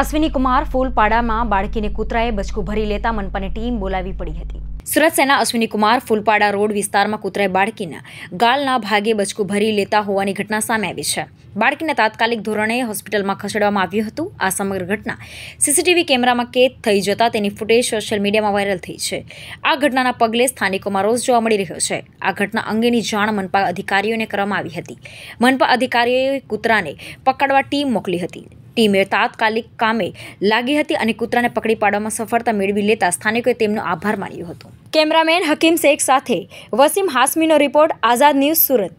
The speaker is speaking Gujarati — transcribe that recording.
અશ્વિની કુમાર ફૂલપાડામાં બાળકીને કૂતરાએ બચકું ભરી લેતા મનપાની ટીમ બોલાવી પડી હતી સુરત સેના અશ્વિની કુમાર ફૂલપાડા રોડ વિસ્તારમાં કૂતરાએ બાળકીના ગાલના ભાગે બચકું ભરી લેતા હોવાની ઘટના સામે આવી છે બાળકીને તાત્કાલિક ધોરણે હોસ્પિટલમાં ખસેડવામાં આવ્યું હતું આ સમગ્ર ઘટના સીસીટીવી કેમેરામાં કેદ થઈ જતાં તેની ફૂટેજ સોશિયલ મીડિયામાં વાયરલ થઈ છે આ ઘટનાના પગલે સ્થાનિકોમાં રોષ જોવા મળી રહ્યો છે આ ઘટના અંગેની જાણ મનપા અધિકારીઓને કરવામાં આવી હતી મનપા અધિકારીઓએ કૂતરાને પકડવા ટીમ મોકલી હતી ટીમે તાત્કાલિક કામે લાગી હતી અને કૂતરાને પકડી પાડવામાં સફળતા મેળવી લેતા સ્થાનિકોએ તેમનો આભાર માન્યો હતો કેમેરામેન હકીમ શેખ સાથે વસીમ હાસમીનો રિપોર્ટ આઝાદ ન્યૂઝ સુરત